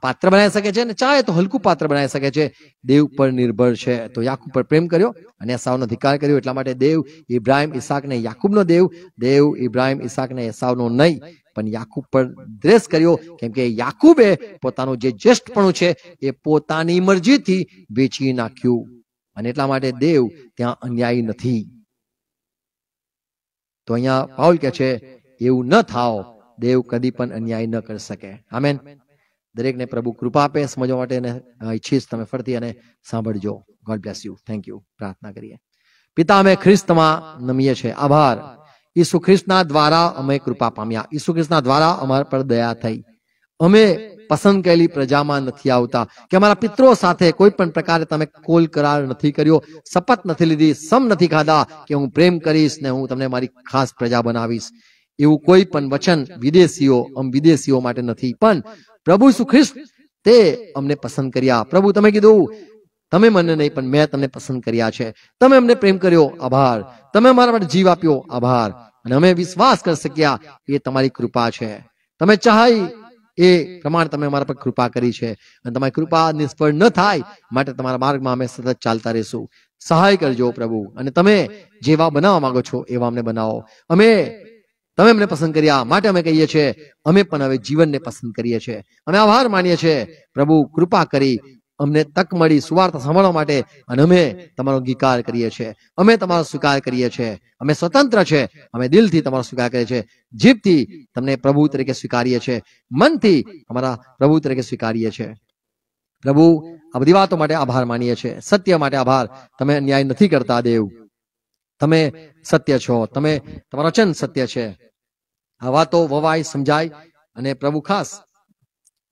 પાત્ર બનાવી શકે છે અને ચાહે તો હલકું પાત્ર બનાવી શકે છે દેવ પર નિર્ભર છે તો યાકુબ પર પ્રેમ કર્યો અને એસાવનો ધિકાર કર્યો એટલા માટે દેવ ઇબ્રાહિમ ઇસાકને યાકુબનો દેવ દેવ ઇબ્રાહિમ ઇસાકને એસાવનો નહીં પણ યાકુબ પર દ્રેસ કર્યો કેમ કે યાકુબે પોતાનું જે જ્યેષ્ઠપણું છે એ પોતાની મરજીથી વેચી નાખ્યું અને એટલા માટે દેવ ત્યાં અન્યાયી નથી તો અહીંયા પાઉલ કે છે એવું ન થાઓ દેવ કદી પણ અન્યાય ન કરી શકે આમેન દરેકને પ્રભુ કૃપા આપે સમજવા માટે ઈચ્છીશ તમે ફરતી અને સાંભળજો God bless you thank you પ્રાર્થના કરીએ પિતા અમે ખ્રિસ્તમાં નમીએ છે આભાર ઈસુ ખ્રિસ્તના દ્વારા અમે કૃપા પામ્યા ઈસુ ખ્રિસ્તના દ્વારા અમારા પર દયા થઈ અમે પસંદ કરેલી પ્રજામાં નથી આવતા કે અમારા પિત્રો સાથે કોઈ પણ પ્રકારે તમે કોલ કરાર નથી કર્યો શપથ નથી લીધી સમ નથી ખાધા કે હું પ્રેમ કરીશ ને હું તમને મારી ખાસ પ્રજા બનાવીશ એવું કોઈ પણ વચન વિદેશીઓ વિદેશીઓ માટે નથી પણ પ્રભુ સુખ્રિસ્ત તે અમને પસંદ કર્યા પ્રભુ તમે કીધું તમે મને નહીં પણ મેં તમને પસંદ કર્યા છે તમે અમને પ્રેમ કર્યો આભાર તમે અમારા માટે જીવ આપ્યો આભાર અને અમે વિશ્વાસ કરી શક્યા એ તમારી કૃપા છે તમે ચાહી એ પ્રમાણે તમે અમારા પર કૃપા કરી છે અને તમારી કૃપા નિષ્ફળ ન થાય માટે તમારા માર્ગમાં અમે સતત ચાલતા રહીશું સહાય કરજો પ્રભુ અને તમે જેવા બનાવવા માંગો છો એવા અમને બનાવો અમે તમે અમને પસંદ કર્યા માટે અમે કહીએ છીએ અમે પણ હવે જીવનને પસંદ કરીએ છીએ અમે આભાર માનીએ છીએ પ્રભુ કૃપા કરી અમને તક મળી સુવાર્તા સાંભળવા માટે અને અમે તમારો અંગીકાર કરીએ છીએ અમે તમારો સ્વીકાર કરીએ છીએ અમે સ્વતંત્ર છે અમે દિલથી તમારો સ્વીકાર કરીએ છીએ જીભથી તમને પ્રભુ તરીકે સ્વીકારીએ છીએ મનથી અમારા પ્રભુ તરીકે સ્વીકારીએ છીએ પ્રભુ આ બધી વાતો માટે આભાર માનીએ છીએ સત્ય માટે આભાર તમે ન્યાય નથી કરતા દેવ તમે સત્ય છો તમે તમારો વચન સત્ય છે આ વાતો વવાય સમજાય અને પ્રભુ ખાસ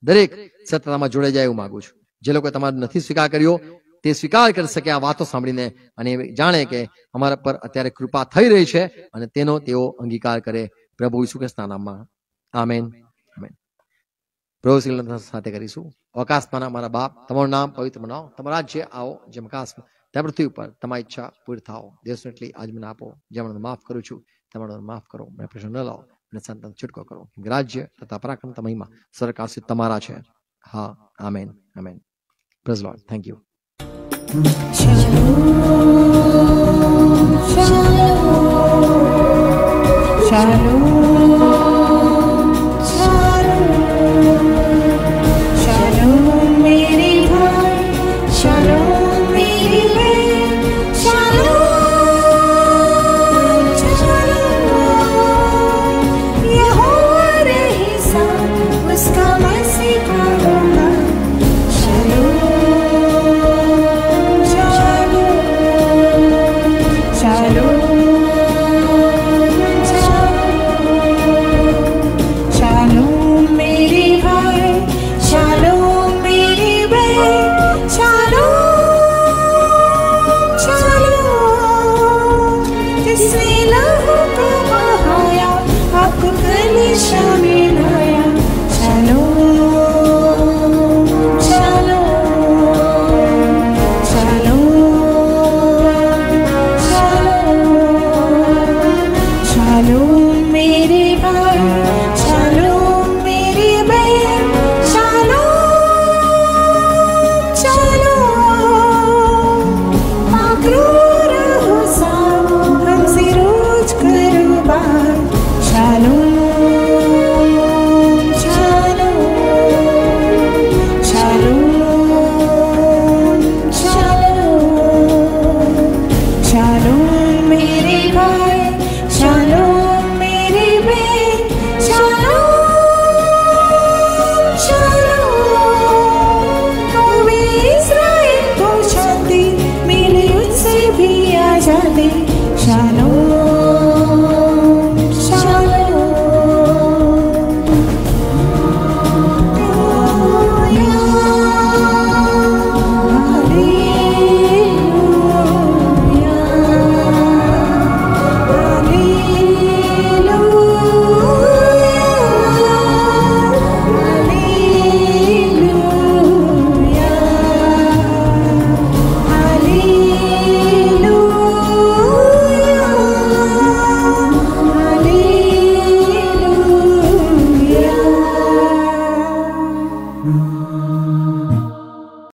દરેક સત્તામાં જોડાઈ જાય એવું માંગુ છું જે લોકો તમારે નથી સ્વીકાર કર્યો તે સ્વીકાર કરી શકે આ વાતો સાંભળીને અને જાણે કે અમારા પર અત્યારે કૃપા થઈ રહી છે અને તેનો તેઓ અંગીકાર કરે પ્રભુ ઈસુ ખ્રિસ્તના નામમાં આમેન આમેન પ્રભુ શ્રી સાથે કરીશું અવકાશમાં મારા બાપ તમારું નામ પવિત્ર બનાવો તમારા જે આવો જેમ કાશ ત્યાં પૃથ્વી ઉપર તમારી ઈચ્છા પૂરી થાઓ દેશની આજ મને આપો જેમણે માફ કરું છું તમારો માફ કરો મને પ્રશ્ન ન લાવો અને સંતાન છૂટકો કરો રાજ્ય તથા પરાક્રમ તમારીમાં સરકાર તમારા છે હા આમેન આમેન praise lord thank you Shalom. Shalom.